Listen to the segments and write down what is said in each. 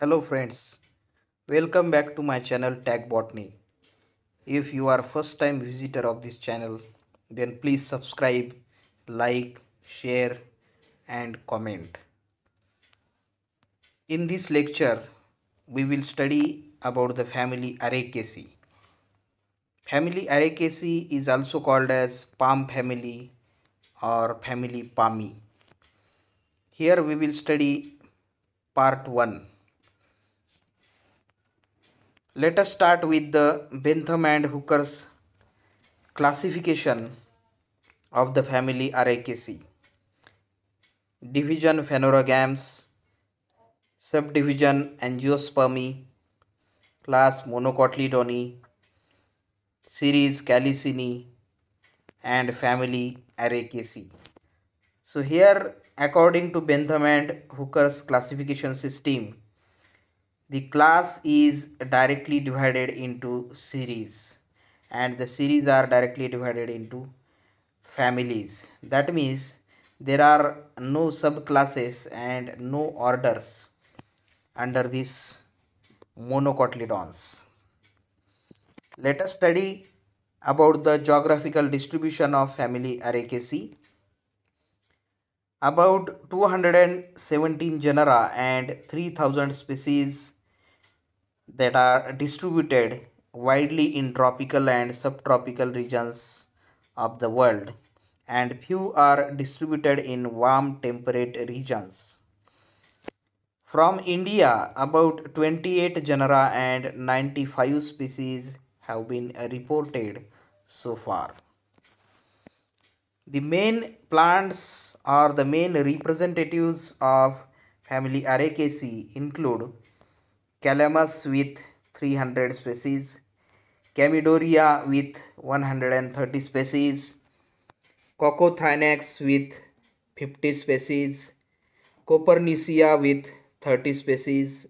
Hello friends, welcome back to my channel Tag Botany. If you are first time visitor of this channel, then please subscribe, like, share and comment. In this lecture, we will study about the family Arecaceae. Family Arecaceae is also called as palm family or family palmy. Here we will study part 1 let us start with the bentham and hooker's classification of the family araceae division phanerogams subdivision angiospermy class monocotyledony series calicini and family araceae so here according to bentham and hooker's classification system the class is directly divided into series and the series are directly divided into families that means there are no subclasses and no orders under these monocotyledons let us study about the geographical distribution of family Araceae. About 217 genera and 3000 species that are distributed widely in tropical and subtropical regions of the world and few are distributed in warm temperate regions. From India, about 28 genera and 95 species have been reported so far. The main plants or the main representatives of family Araceaceae include Calamus with 300 species, Camidoria with 130 species, Cocothynax with 50 species, Copernicia with 30 species,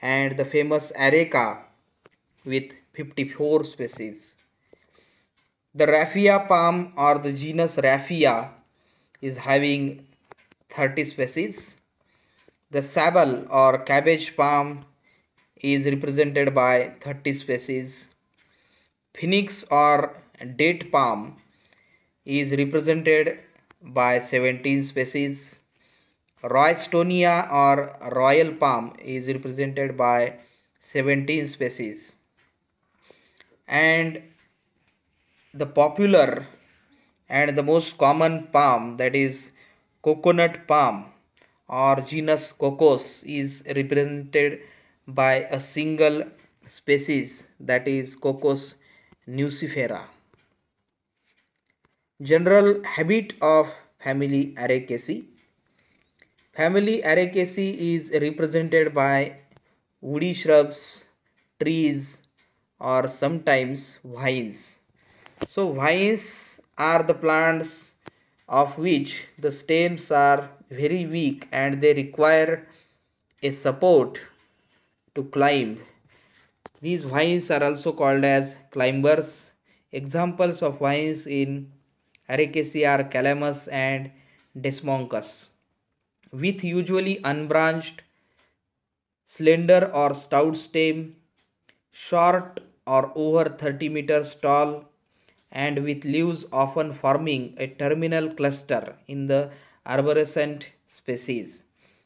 and the famous Areca with 54 species. The raffia palm or the genus raffia is having 30 species. The sable or cabbage palm is represented by 30 species. Phoenix or date palm is represented by 17 species. Roystonia or royal palm is represented by 17 species. And the popular and the most common palm that is coconut palm or genus cocos is represented by a single species that is Cocos nucifera. General habit of family Araceae. Family Araceae is represented by woody shrubs, trees or sometimes vines. So vines are the plants of which the stems are very weak and they require a support to climb. These vines are also called as climbers. Examples of vines in Arecaceae are Calamus and Desmoncus. With usually unbranched, slender or stout stem, short or over 30 meters tall, and with leaves often forming a terminal cluster in the arborescent species.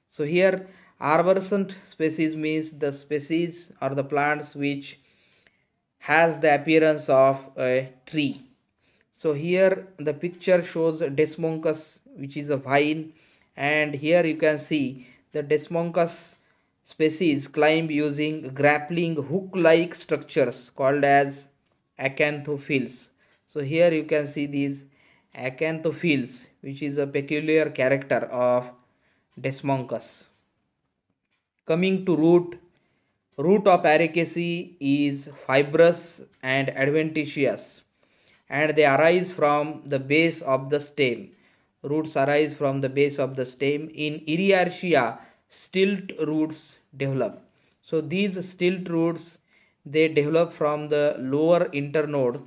So here Arborescent species means the species or the plants which has the appearance of a tree. So here the picture shows Desmoncus which is a vine and here you can see the Desmoncus species climb using grappling hook-like structures called as acanthophylls. So here you can see these acanthophylls which is a peculiar character of Desmoncus. Coming to root, root of Ericaceae is fibrous and adventitious and they arise from the base of the stem. Roots arise from the base of the stem. In Eriarchia, stilt roots develop. So these stilt roots, they develop from the lower internode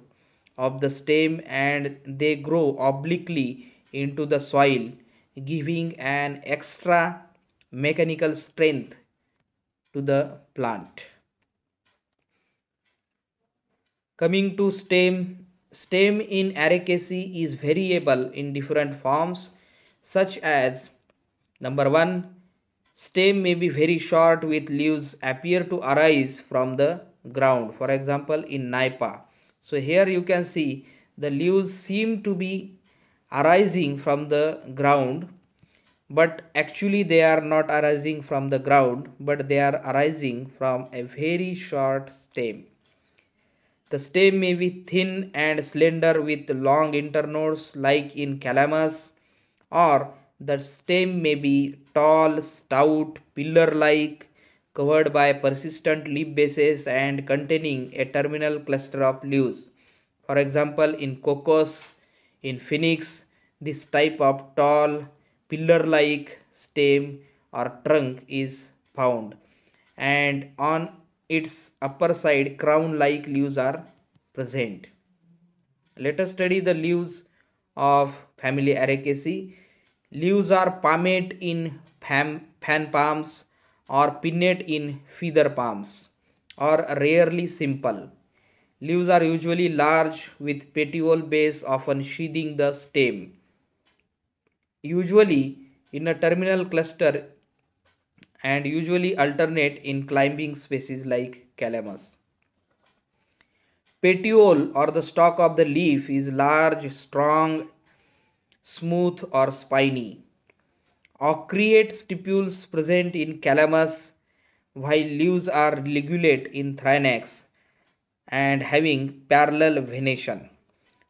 of the stem and they grow obliquely into the soil giving an extra mechanical strength to the plant. Coming to stem, stem in Arecaceae is variable in different forms such as number 1 stem may be very short with leaves appear to arise from the ground for example in naipa so here you can see the leaves seem to be arising from the ground but actually they are not arising from the ground but they are arising from a very short stem the stem may be thin and slender with long internodes like in calamus or the stem may be tall stout pillar like covered by persistent leaf bases and containing a terminal cluster of leaves for example in cocos in phoenix this type of tall pillar-like stem or trunk is found and on its upper side crown-like leaves are present. Let us study the leaves of family Araceae. Leaves are palmate in fan, fan palms or pinnate in feather palms or rarely simple. Leaves are usually large with petiole base often sheathing the stem usually in a terminal cluster and usually alternate in climbing species like calamus. Petiole or the stalk of the leaf is large, strong, smooth or spiny. Ocreate stipules present in calamus while leaves are ligulate in thynax and having parallel venation.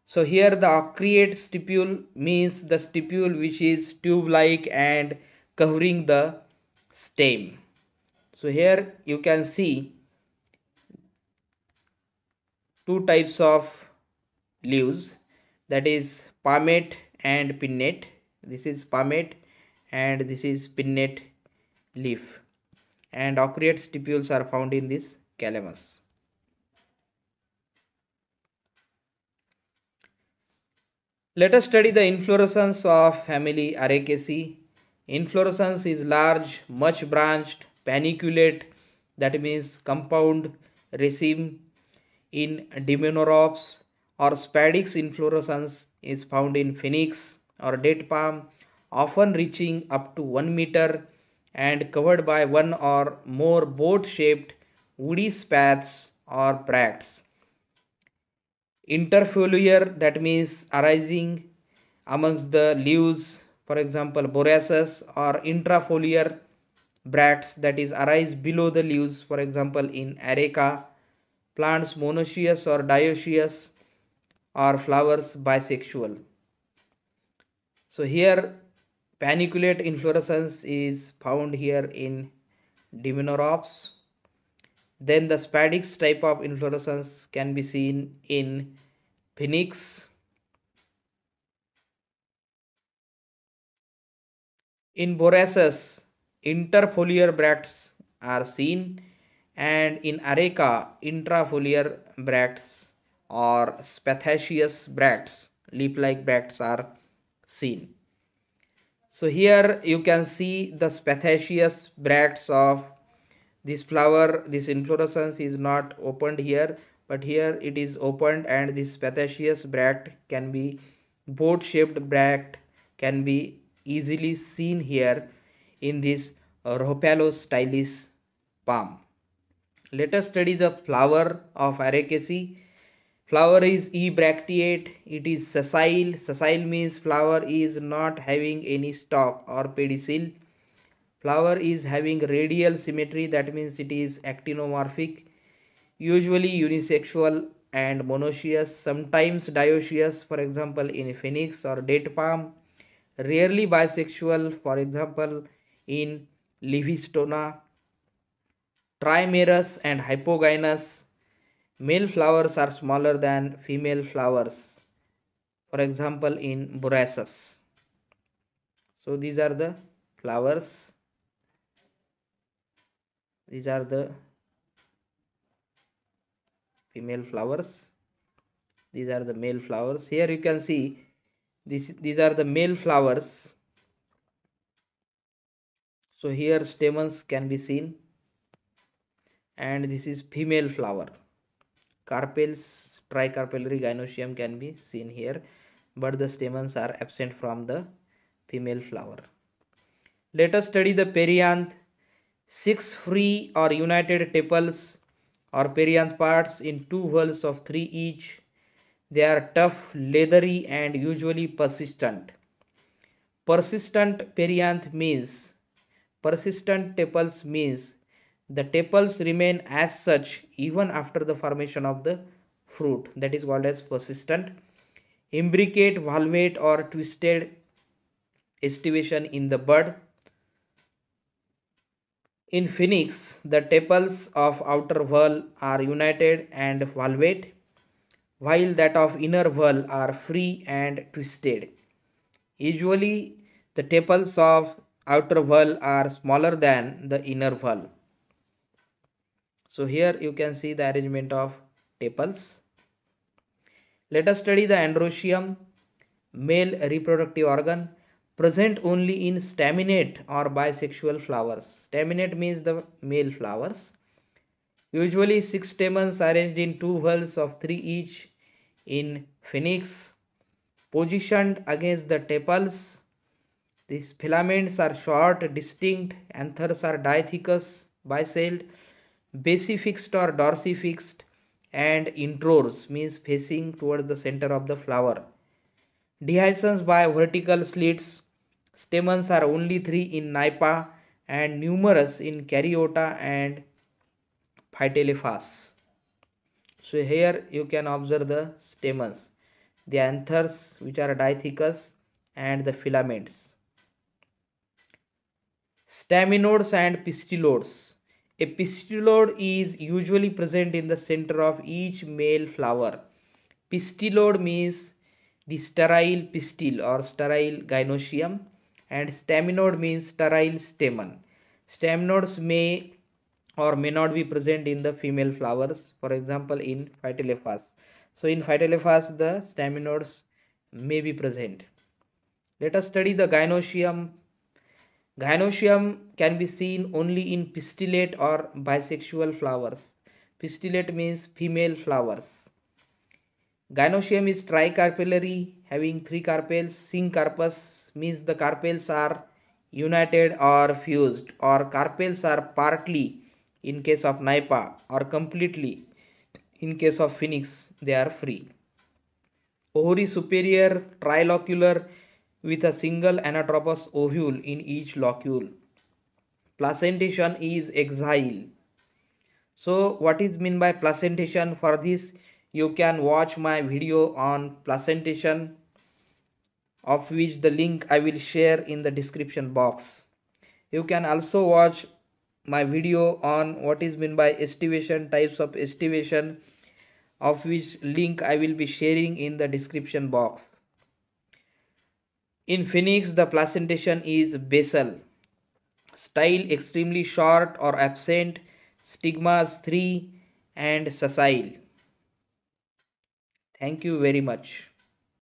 So here the ocreate stipule means the stipule which is tube-like and covering the stem. So here you can see two types of leaves that is palmate and pinnate. This is palmate and this is pinnate leaf and ocreate stipules are found in this calamus. Let us study the inflorescence of family Araceae. Inflorescence is large, much branched, paniculate, that means compound raceme in Dimenorops or spadix inflorescence is found in phoenix or date palm, often reaching up to 1 meter and covered by one or more boat-shaped woody spats or bracts interfoliar that means arising amongst the leaves for example boraces or intrafoliar bracts that is arise below the leaves for example in areca plants monoecious or dioecious or flowers bisexual so here paniculate inflorescence is found here in Diminorops. Then the spadix type of inflorescence can be seen in Phoenix, in Boraces, interfoliar bracts are seen and in Areca, intrafoliar bracts or spathaceous bracts, leaf-like bracts are seen. So here you can see the spathaceous bracts of this flower this inflorescence is not opened here but here it is opened and this pataceous bract can be boat shaped bract can be easily seen here in this uh, Rhopalostylis palm. Let us study the flower of arecaceae Flower is e-bracteate. It It is sessile. Sessile means flower is not having any stalk or pedicel flower is having radial symmetry that means it is actinomorphic usually unisexual and monoecious sometimes dioecious for example in phoenix or date palm rarely bisexual for example in livistona trimerous and hypogynous male flowers are smaller than female flowers for example in borassus so these are the flowers these are the female flowers these are the male flowers here you can see this these are the male flowers so here stamens can be seen and this is female flower carpels tricarpellary gynosium can be seen here but the stamens are absent from the female flower let us study the perianth 6 free or united tepals or perianth parts in two whorls of 3 each. They are tough, leathery and usually persistent. Persistent perianth means, persistent tepals means the tepals remain as such even after the formation of the fruit that is called as persistent imbricate valvate or twisted estivation in the bud in Phoenix, the tepals of outer whorl are united and valvate, while that of inner whorl are free and twisted. Usually, the tepals of outer whorl are smaller than the inner whorl. So here you can see the arrangement of tepals. Let us study the androecium, male reproductive organ present only in staminate or bisexual flowers. Staminate means the male flowers. Usually six stamens arranged in two whorls of three each in phoenix positioned against the tepals. These filaments are short, distinct, anthers are diathecous, biselled, basifixed or dorsifixed and intrors means facing towards the center of the flower. Dehiscence by vertical slits Stamens are only three in Naipa and numerous in Caryota and Phytelephas. So here you can observe the stamens, the anthers which are dithecus and the filaments. Staminodes and pistilodes. A pistilode is usually present in the center of each male flower. Pistilode means the sterile pistil or sterile gynosium and staminode means sterile stamen. Staminodes may or may not be present in the female flowers, for example in Phytelephas. So in Phytelephas the staminodes may be present. Let us study the gynosium. Gynosium can be seen only in pistillate or bisexual flowers. Pistillate means female flowers. Gynosium is tricarpellary having three carpels, syncarpus means the carpels are united or fused or carpels are partly in case of Naipa or completely in case of Phoenix they are free. Ovary superior trilocular with a single anatropous ovule in each locule. Placentation is exile. So what is mean by placentation? For this you can watch my video on placentation of which the link I will share in the description box. You can also watch my video on what is meant by estivation, types of estivation of which link I will be sharing in the description box. In Phoenix, the placentation is basal. Style extremely short or absent, stigmas 3 and sessile. Thank you very much.